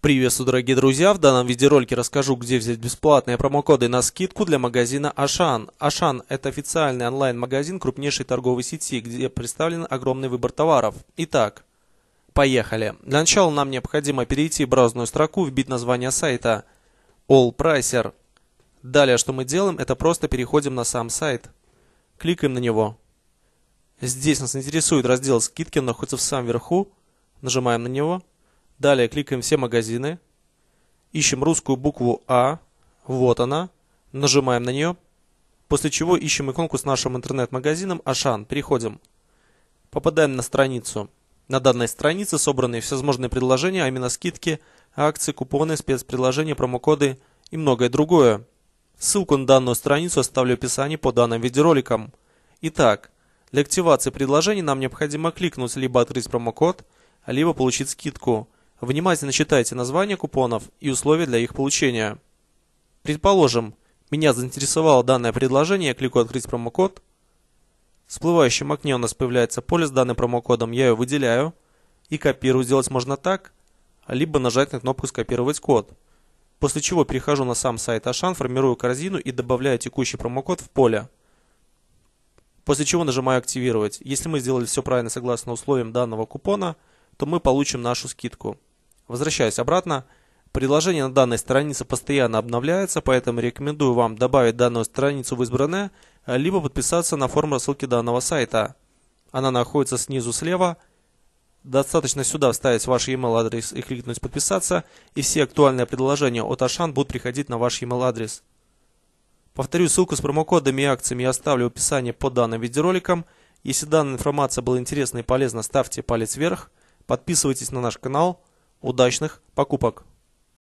Приветствую, дорогие друзья! В данном видеоролике расскажу, где взять бесплатные промокоды на скидку для магазина Ашан. Ашан – это официальный онлайн-магазин крупнейшей торговой сети, где представлен огромный выбор товаров. Итак, поехали! Для начала нам необходимо перейти в браузную строку, вбить название сайта All Pricer. Далее, что мы делаем, это просто переходим на сам сайт. Кликаем на него. Здесь нас интересует раздел «Скидки», он находится в самом верху. Нажимаем на него – Далее кликаем все магазины. Ищем русскую букву А. Вот она. Нажимаем на нее. После чего ищем иконку с нашим интернет-магазином Ашан. Переходим. Попадаем на страницу. На данной странице собраны всевозможные предложения, а именно скидки, акции, купоны, спецпредложения, промокоды и многое другое. Ссылку на данную страницу оставлю в описании по данным видеороликам. Итак, для активации предложений нам необходимо кликнуть либо открыть промокод, либо получить скидку – Внимательно читайте названия купонов и условия для их получения. Предположим, меня заинтересовало данное предложение, я кликаю «Открыть промокод». В всплывающем окне у нас появляется поле с данным промокодом, я его выделяю и копирую. Сделать можно так, либо нажать на кнопку «Скопировать код». После чего перехожу на сам сайт Ашан, формирую корзину и добавляю текущий промокод в поле. После чего нажимаю «Активировать». Если мы сделали все правильно согласно условиям данного купона, то мы получим нашу скидку. Возвращаясь обратно, Приложение на данной странице постоянно обновляется, поэтому рекомендую вам добавить данную страницу в избранное, либо подписаться на форму рассылки данного сайта. Она находится снизу слева. Достаточно сюда вставить ваш email адрес и кликнуть «Подписаться», и все актуальные предложения от Ашан будут приходить на ваш email адрес. Повторю, ссылку с промокодами и акциями я оставлю в описании под данным видеороликом. Если данная информация была интересна и полезна, ставьте палец вверх, подписывайтесь на наш канал – Удачных покупок!